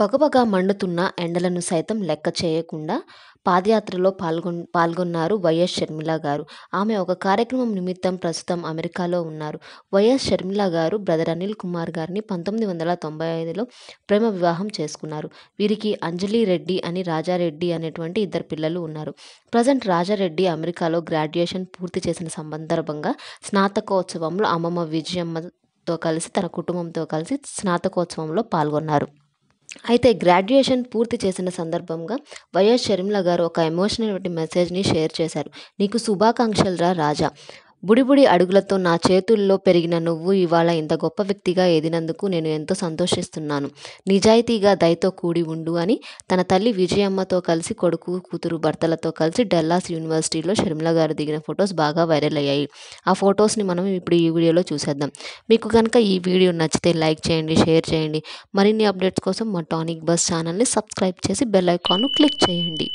పగపగ మండుతున్న ఎండలను సైతం లెక్క చేయకుండా పాదయాత్రలో పాల్గొన్ పాల్గొన్నారు వైఎస్ షర్మిల గారు ఆమె ఒక కార్యక్రమం నిమిత్తం ప్రస్తుతం అమెరికాలో ఉన్నారు వైఎస్ షర్మిల గారు బ్రదర్ అనిల్ కుమార్ గారిని పంతొమ్మిది వందల తొంభై ఐదులో ప్రేమ వివాహం చేసుకున్నారు వీరికి అంజలి రెడ్డి అని రాజారెడ్డి అనేటువంటి ఇద్దరు పిల్లలు ఉన్నారు ప్రజెంట్ రాజారెడ్డి అమెరికాలో గ్రాడ్యుయేషన్ పూర్తి చేసిన సందర్భంగా స్నాతకోత్సవంలో అమ్మమ్మ విజయమ్మతో కలిసి తన కుటుంబంతో కలిసి స్నాతకోత్సవంలో పాల్గొన్నారు అయితే గ్రాడ్యుయేషన్ పూర్తి చేసిన సందర్భంగా వైఎస్ షర్మిల గారు ఒక ఎమోషనల్ మెసేజ్ని షేర్ చేశారు నీకు శుభాకాంక్షలు రా రాజా బుడిబుడి అడుగులతో నా చేతుల్లో పెరిగిన నువ్వు ఇవాళ ఇంత గొప్ప వ్యక్తిగా ఎదినందుకు నేను ఎంతో సంతోషిస్తున్నాను నిజాయితీగా దయతో కూడి ఉండు అని తన తల్లి విజయమ్మతో కలిసి కొడుకు కూతురు భర్తలతో కలిసి డల్లాస్ యూనివర్సిటీలో షర్మిల గారు దిగిన ఫొటోస్ బాగా వైరల్ అయ్యాయి ఆ ఫొటోస్ని మనం ఇప్పుడు ఈ వీడియోలో చూసేద్దాం మీకు కనుక ఈ వీడియో నచ్చితే లైక్ చేయండి షేర్ చేయండి మరిన్ని అప్డేట్స్ కోసం మా టానిక్ బస్ ఛానల్ని సబ్స్క్రైబ్ చేసి బెల్ ఐకాన్ను క్లిక్ చేయండి